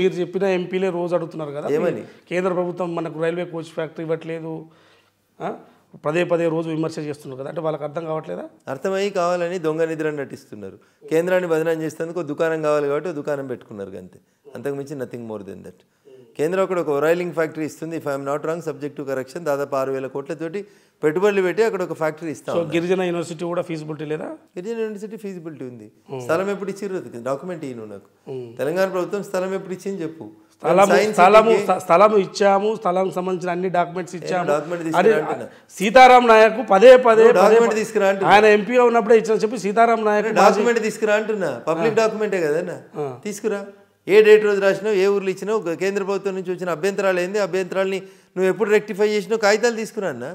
మీరు చెప్పిన ఎంపీలే రోజు అడుగుతున్నారు కదా ఏమని కేంద్ర ప్రభుత్వం మనకు రైల్వే కోచ్ ఫ్యాక్టరీ ఇవ్వట్లేదు పదే పదే రోజు విమర్శ చేస్తున్నారు కదా అంటే వాళ్ళకి అర్థం కావట్లేదా అర్థమయ్యి కావాలని దొంగ నిద్ర నటిస్తున్నారు కేంద్రాన్ని బదనాం చేసేందుకు దుకాణం కావాలి కాబట్టి దుకాణం పెట్టుకున్నారు అంతే అంతకుమించి నథింగ్ మోర్ దెన్ దట్ కేంద్రం అక్కడ ఒక రైలింగ్ ఫ్యాక్టరీ ఇస్తుంది if I'm not wrong subject to correction దాదాపు ఆరు వేల కోట్లతోటి పెట్టుబడులు పెట్టి అక్కడ ఒక ఫ్యాక్టరీ ఇస్తాం గిరిజన యూనివర్సిటీ కూడా ఫీజిబిలిటీ లేదా గిరిజన యూనివర్సిటీ ఫీజిబిలిటీ ఉంది hmm. స్థలం ఎప్పుడు ఇచ్చిర్రు డాక్యుమెంట్ ఇయ్యను నాకు hmm. తెలంగాణ ప్రభుత్వం స్థలం ఎప్పుడు ఇచ్చింది చెప్పు స్థలము స్థలము ఇచ్చాము స్థలం సంబంధించిన అన్ని డాక్యుమెంట్స్ ఇచ్చాము సీతారాం నాయక్ పదే పదే డాక్యుమెంట్ తీసుకురా ఆయన ఎంపీ ఉన్నప్పుడే ఇచ్చిన చెప్పి సీతారాం నాయక్ డాక్యుమెంట్ తీసుకురా అంటున్నా పబ్లిక్ డాక్యుమెంటే కదన్నా తీసుకురా ఏ డేట్ రోజు రాసినావు ఏ ఊర్లు ఇచ్చినావు కేంద్ర ప్రభుత్వం నుంచి వచ్చిన అభ్యంతరాలు ఏంది అభ్యంతరాలని నువ్వు ఎప్పుడు రెక్టిఫై చేసినావు కాగితాలు తీసుకున్నా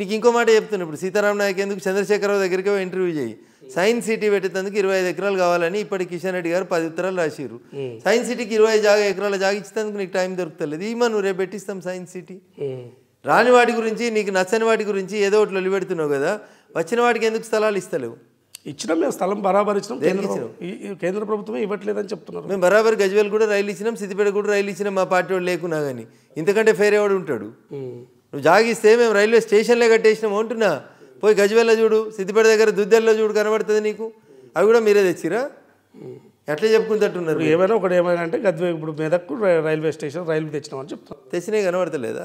నీకు ఇంకో మాట చెప్తున్నా ఇప్పుడు సీతారాం నాయక్ ఎందుకు చంద్రశేఖరరావు దగ్గరికి ఇంటర్వ్యూ చేయి సైన్స్ సిటీ పెట్టేందుకు ఇరవై ఐదు ఎకరాలు కావాలని ఇప్పటి కిషన్ రెడ్డి గారు పది ఉత్తరాలు రాసిరు సైన్స్ సిటీకి ఇరవై జాగ ఎకరాల జాగ ఇచ్చేందుకు నీకు టైం దొరుకుతలేదు ఈమా నువ్వు రేపు పెట్టిస్తాం సైన్స్ సిటీ రాని వాటి గురించి నీకు నచ్చని వాటి గురించి ఏదో ఒకటి పెడుతున్నావు కదా వచ్చిన వాటికి ఎందుకు స్థలాలు ఇస్తలేవు ఇచ్చినాం మేము స్థలం బరాబర్ ఇచ్చినాం కేంద్ర ప్రభుత్వం ఇవ్వట్లేదని చెప్తున్నారు మేము బరాబర్ గజ్వేల్ కూడా రైలు ఇచ్చినాం సిద్దిపేట కూడా రైలు ఇచ్చినాం మా పార్టీ వాళ్ళు లేకున్నా కానీ ఇంతకంటే ఫేర్ ఎవడు ఉంటాడు నువ్వు జాగిస్తే మేము రైల్వే స్టేషన్లే కట్టేసినాం అంటున్నా పోయి గజ్వేల్లో చూడు సిద్దిపేట దగ్గర దుద్దెల్లో చూడు కనబడుతుంది నీకు అవి కూడా మీరే తెచ్చిరా ఎట్లా చెప్పుకుంటట్టున్నారు ఏమైనా ఒకటి ఏమైనా అంటే గద్వే ఇప్పుడు మెదక్కు రైల్వే స్టేషన్ రైల్వే తెచ్చినామని చెప్తాం తెచ్చినవి కనబడతలేదా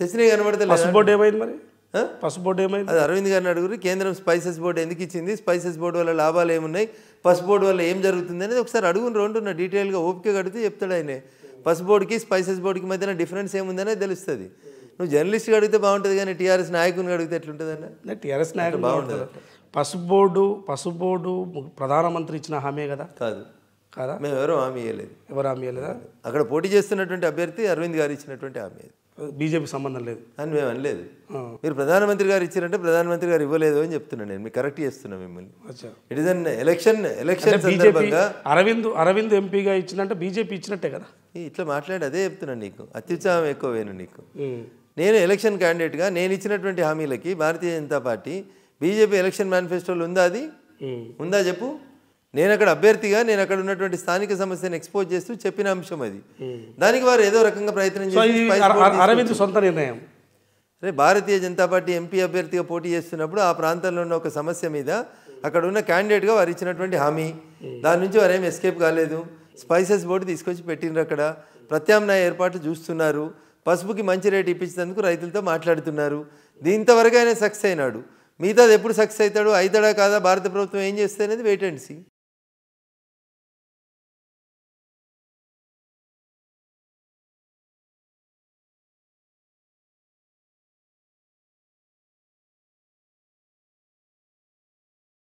తెచ్చినవి కనబడతలేదు బోర్డు ఏమైంది మరి పసుపు బోర్డు ఏమైంది అది అరవింద్ గారిని అడుగురు కేంద్రం స్పైసెస్ బోర్డు ఎందుకు ఇచ్చింది స్పైసెస్ బోర్డు వల్ల లాభాలు ఏమున్నాయి పసుపు బోర్డు వల్ల ఏం జరుగుతుంది అనేది ఒకసారి రెండు నా డీటెయిల్గా ఓపిక కడితే చెప్తాడు ఆయన పసుపు బోర్డుకి స్పైసెస్ బోర్డుకి మధ్యన డిఫరెన్స్ ఏముందనేది తెలుస్తుంది నువ్వు జర్నలిస్ట్ అడిగితే బాగుంటుంది కానీ టీఆర్ఎస్ నాయకుని అడిగితే ఎట్లుంటుందన్న టీఆర్ఎస్ నాయకుడు బాగుంటుంది పసుపు బోర్డు పసుపు బోర్డు ప్రధానమంత్రి ఇచ్చిన హామీ కదా కాదు కాదా మేము ఎవరు హామీ ఇవ్వలేదు ఎవరు హామీ ఇవ్వలేదా అక్కడ పోటీ చేస్తున్నటువంటి అభ్యర్థి అరవింద్ గారు ఇచ్చినటువంటి హామీ బీజేపీ సంబంధం లేదు అని మేము అనలేదు మీరు ప్రధానమంత్రి గారు ఇచ్చారంటే ప్రధానమంత్రి గారు ఇవ్వలేదు అని చెప్తున్నాను నేను మీకు కరెక్ట్ చేస్తున్నా మిమ్మల్ని it is an election election సందర్భంగా అరవింద్ అరవింద్ ఎంపీగా ఇచ్చినట్టే బీజేపీ ఇచ్చినట్టే కదా ఇట్లా మాట్లాడి అదే చెప్తున్నాను నీకు అత్యుత్సాహం వేను నీకు నేను ఎలక్షన్ క్యాండిడేట్గా నేను ఇచ్చినటువంటి హామీలకి భారతీయ జనతా పార్టీ బీజేపీ ఎలక్షన్ మేనిఫెస్టోలు ఉందా అది ఉందా చెప్పు నేను అక్కడ అభ్యర్థిగా నేను అక్కడ ఉన్నటువంటి స్థానిక సమస్యను ఎక్స్పోజ్ చేస్తూ చెప్పిన అంశం అది దానికి వారు ఏదో రకంగా ప్రయత్నం చేసి సొంత నిర్ణయం భారతీయ జనతా పార్టీ ఎంపీ అభ్యర్థిగా పోటీ చేస్తున్నప్పుడు ఆ ప్రాంతంలో ఉన్న ఒక సమస్య మీద అక్కడ ఉన్న క్యాండిడేట్గా వారు ఇచ్చినటువంటి హామీ దాని నుంచి వారు ఏమి ఎస్కేప్ కాలేదు స్పైసెస్ బోర్డు తీసుకొచ్చి పెట్టినారు అక్కడ ప్రత్యామ్నాయ ఏర్పాట్లు చూస్తున్నారు పసుపుకి మంచి రేటు ఇప్పించినందుకు రైతులతో మాట్లాడుతున్నారు దీంతవరకు ఆయన సక్సెస్ అయినాడు మిగతాది ఎప్పుడు సక్సెస్ అవుతాడు అవుతాడా కాదా భారత ప్రభుత్వం ఏం చేస్తే అనేది వెయిట్ అండ్ సీ